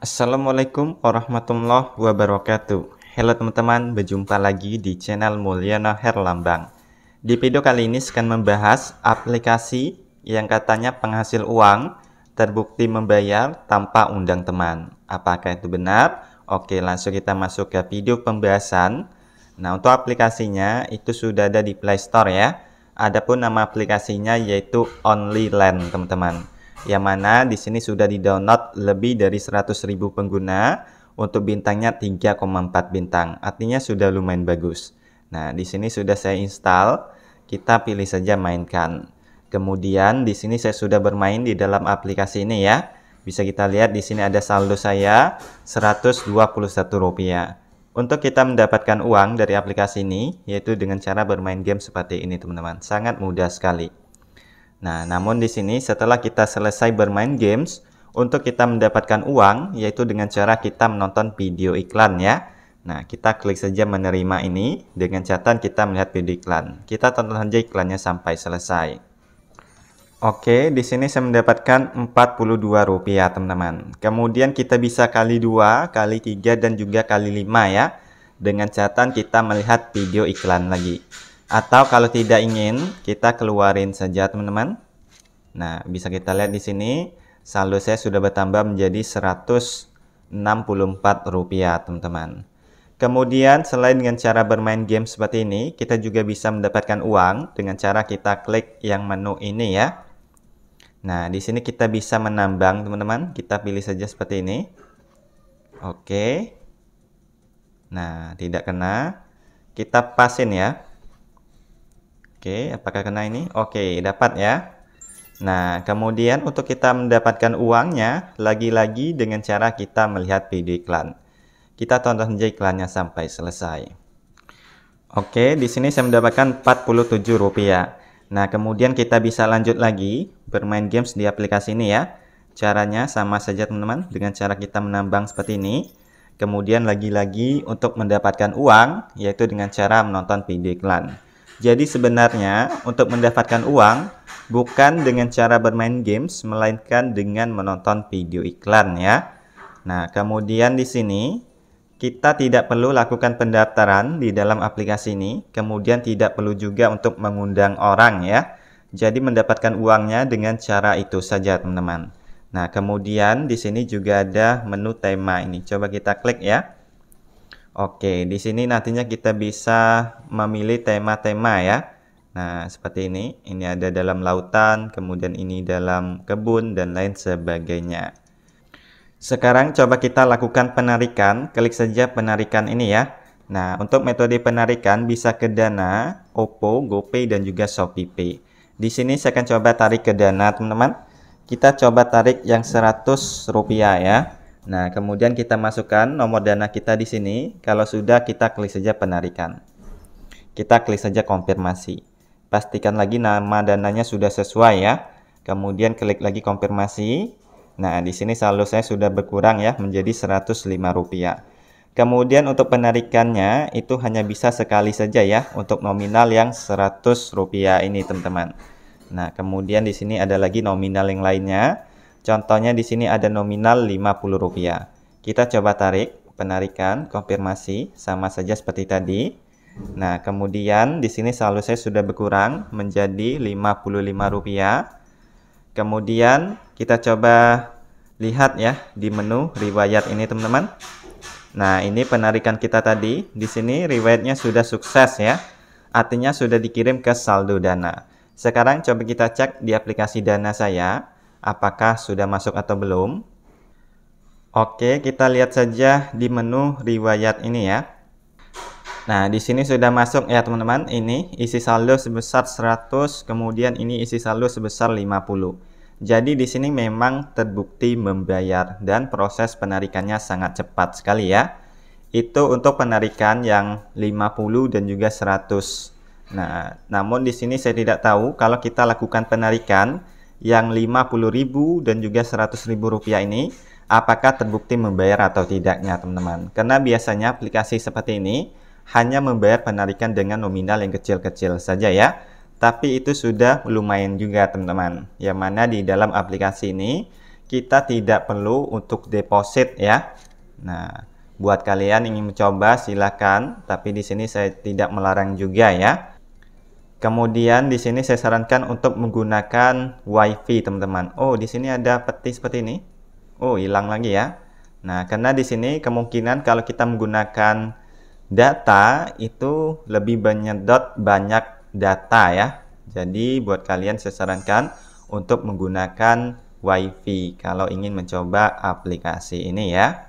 Assalamualaikum warahmatullahi wabarakatuh Halo teman-teman, berjumpa lagi di channel Mulyana Herlambang Di video kali ini akan membahas aplikasi yang katanya penghasil uang terbukti membayar tanpa undang teman Apakah itu benar? Oke, langsung kita masuk ke video pembahasan Nah, untuk aplikasinya itu sudah ada di Play Store ya Adapun nama aplikasinya yaitu OnlyLand teman-teman yang mana di sini sudah di-download lebih dari 100.000 pengguna untuk bintangnya 3,4 bintang. Artinya sudah lumayan bagus. Nah, di sini sudah saya install, kita pilih saja mainkan. Kemudian di sini saya sudah bermain di dalam aplikasi ini ya. Bisa kita lihat di sini ada saldo saya Rp121. Untuk kita mendapatkan uang dari aplikasi ini, yaitu dengan cara bermain game seperti ini teman-teman. Sangat mudah sekali. Nah, namun di sini setelah kita selesai bermain games, untuk kita mendapatkan uang yaitu dengan cara kita menonton video iklan ya. Nah, kita klik saja menerima ini dengan catatan kita melihat video iklan. Kita tonton saja iklannya sampai selesai. Oke, di sini saya mendapatkan Rp42, teman-teman. Kemudian kita bisa kali 2, kali 3, dan juga kali 5 ya. Dengan catatan kita melihat video iklan lagi. Atau kalau tidak ingin, kita keluarin saja teman-teman. Nah, bisa kita lihat di sini, saldo saya sudah bertambah menjadi 164 rupiah teman-teman. Kemudian selain dengan cara bermain game seperti ini, kita juga bisa mendapatkan uang dengan cara kita klik yang menu ini ya. Nah, di sini kita bisa menambang teman-teman. Kita pilih saja seperti ini. Oke. Nah, tidak kena. Kita pasin ya. Oke, apakah kena ini? Oke, dapat ya. Nah, kemudian untuk kita mendapatkan uangnya, lagi-lagi dengan cara kita melihat video iklan. Kita tonton saja iklannya sampai selesai. Oke, di sini saya mendapatkan Rp47. Nah, kemudian kita bisa lanjut lagi bermain games di aplikasi ini ya. Caranya sama saja teman-teman, dengan cara kita menambang seperti ini. Kemudian lagi-lagi untuk mendapatkan uang, yaitu dengan cara menonton video iklan. Jadi sebenarnya untuk mendapatkan uang bukan dengan cara bermain games melainkan dengan menonton video iklan ya. Nah, kemudian di sini kita tidak perlu lakukan pendaftaran di dalam aplikasi ini, kemudian tidak perlu juga untuk mengundang orang ya. Jadi mendapatkan uangnya dengan cara itu saja teman-teman. Nah, kemudian di sini juga ada menu tema ini. Coba kita klik ya. Oke, di sini nantinya kita bisa memilih tema-tema ya. Nah, seperti ini. Ini ada dalam lautan, kemudian ini dalam kebun, dan lain sebagainya. Sekarang coba kita lakukan penarikan. Klik saja penarikan ini ya. Nah, untuk metode penarikan bisa ke Dana, Oppo, GoPay, dan juga ShopeePay. Di sini saya akan coba tarik ke Dana, teman-teman. Kita coba tarik yang 100 rupiah ya. Nah, kemudian kita masukkan nomor dana kita di sini. Kalau sudah, kita klik saja penarikan. Kita klik saja konfirmasi. Pastikan lagi nama dananya sudah sesuai ya. Kemudian klik lagi konfirmasi. Nah, di sini saldo saya sudah berkurang ya menjadi Rp105. Kemudian untuk penarikannya itu hanya bisa sekali saja ya untuk nominal yang Rp100 ini, teman-teman. Nah, kemudian di sini ada lagi nominal yang lainnya. Contohnya di sini ada nominal Rp50. Kita coba tarik, penarikan, konfirmasi, sama saja seperti tadi. Nah, kemudian di sini saldo saya sudah berkurang menjadi Rp55. Kemudian kita coba lihat ya di menu riwayat ini teman-teman. Nah, ini penarikan kita tadi. Di sini riwayatnya sudah sukses ya. Artinya sudah dikirim ke saldo Dana. Sekarang coba kita cek di aplikasi Dana saya apakah sudah masuk atau belum. Oke, kita lihat saja di menu riwayat ini ya. Nah, di sini sudah masuk ya teman-teman. Ini isi saldo sebesar 100, kemudian ini isi saldo sebesar 50. Jadi di sini memang terbukti membayar dan proses penarikannya sangat cepat sekali ya. Itu untuk penarikan yang 50 dan juga 100. Nah, namun di sini saya tidak tahu kalau kita lakukan penarikan yang 50.000 dan juga rp 100.000 rupiah ini apakah terbukti membayar atau tidaknya teman-teman karena biasanya aplikasi seperti ini hanya membayar penarikan dengan nominal yang kecil-kecil saja ya tapi itu sudah lumayan juga teman-teman yang mana di dalam aplikasi ini kita tidak perlu untuk deposit ya nah buat kalian ingin mencoba silakan tapi di sini saya tidak melarang juga ya Kemudian di sini saya sarankan untuk menggunakan WiFi teman-teman. Oh, di sini ada peti seperti ini. Oh, hilang lagi ya. Nah, karena di sini kemungkinan kalau kita menggunakan data itu lebih menyedot banyak data ya. Jadi buat kalian saya sarankan untuk menggunakan WiFi kalau ingin mencoba aplikasi ini ya.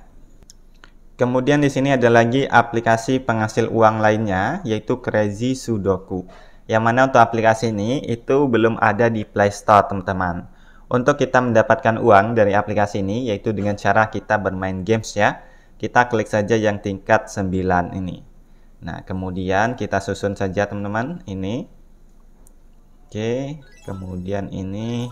Kemudian di sini ada lagi aplikasi penghasil uang lainnya yaitu Crazy Sudoku yang mana untuk aplikasi ini itu belum ada di Play Store teman-teman. Untuk kita mendapatkan uang dari aplikasi ini yaitu dengan cara kita bermain games ya. Kita klik saja yang tingkat 9 ini. Nah, kemudian kita susun saja teman-teman ini. Oke, kemudian ini.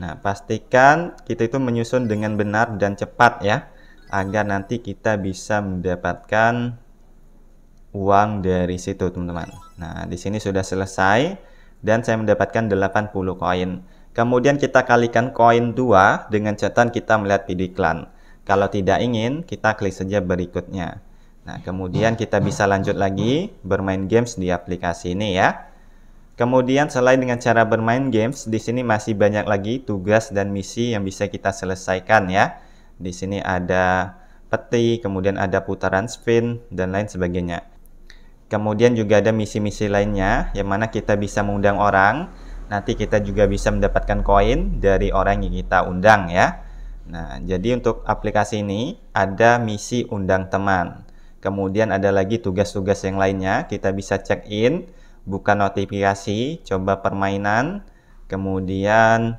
Nah, pastikan kita itu menyusun dengan benar dan cepat ya agar nanti kita bisa mendapatkan uang dari situ teman-teman. Nah, di sini sudah selesai dan saya mendapatkan 80 koin. Kemudian kita kalikan koin 2 dengan catatan kita melihat video iklan. Kalau tidak ingin, kita klik saja berikutnya. Nah, kemudian kita bisa lanjut lagi bermain games di aplikasi ini ya. Kemudian selain dengan cara bermain games, di sini masih banyak lagi tugas dan misi yang bisa kita selesaikan ya. Di sini ada peti, kemudian ada putaran spin dan lain sebagainya. Kemudian juga ada misi-misi lainnya yang mana kita bisa mengundang orang. Nanti kita juga bisa mendapatkan koin dari orang yang kita undang ya. Nah, jadi untuk aplikasi ini ada misi undang teman. Kemudian ada lagi tugas-tugas yang lainnya. Kita bisa check in, buka notifikasi, coba permainan, kemudian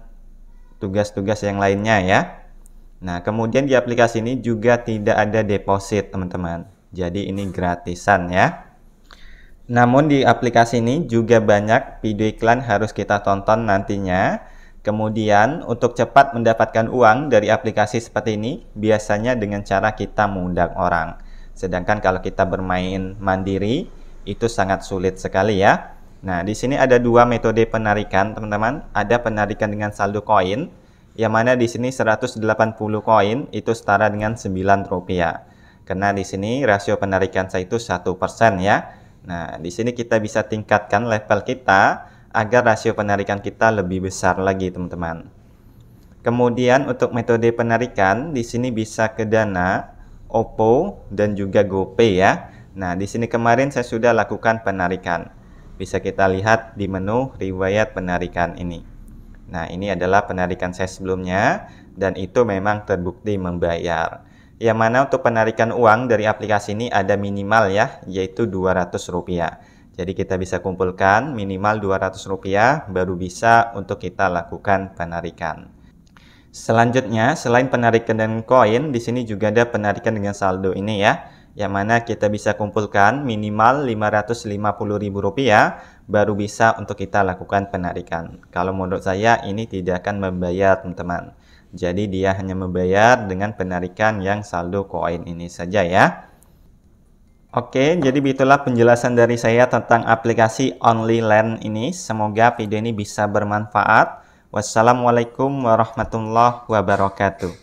tugas-tugas yang lainnya ya. Nah, kemudian di aplikasi ini juga tidak ada deposit, teman-teman. Jadi ini gratisan ya. Namun di aplikasi ini juga banyak video iklan harus kita tonton nantinya. Kemudian untuk cepat mendapatkan uang dari aplikasi seperti ini biasanya dengan cara kita mengundang orang. Sedangkan kalau kita bermain mandiri itu sangat sulit sekali ya. Nah, di sini ada dua metode penarikan, teman-teman. Ada penarikan dengan saldo koin, yang mana di sini 180 koin itu setara dengan 9 rupiah. Karena di sini rasio penarikan saya itu 1% ya. Nah, di sini kita bisa tingkatkan level kita agar rasio penarikan kita lebih besar lagi, teman-teman. Kemudian untuk metode penarikan, di sini bisa ke Dana, Oppo, dan juga GoPay ya. Nah, di sini kemarin saya sudah lakukan penarikan. Bisa kita lihat di menu riwayat penarikan ini. Nah, ini adalah penarikan saya sebelumnya dan itu memang terbukti membayar yang mana untuk penarikan uang dari aplikasi ini ada minimal ya, yaitu Rp200. Jadi kita bisa kumpulkan minimal Rp200 baru bisa untuk kita lakukan penarikan. Selanjutnya, selain penarikan dengan koin, di sini juga ada penarikan dengan saldo ini ya, yang mana kita bisa kumpulkan minimal Rp550.000 baru bisa untuk kita lakukan penarikan. Kalau menurut saya ini tidak akan membayar teman-teman. Jadi dia hanya membayar dengan penarikan yang saldo koin ini saja ya. Oke, jadi itulah penjelasan dari saya tentang aplikasi OnlyLand ini. Semoga video ini bisa bermanfaat. Wassalamualaikum warahmatullahi wabarakatuh.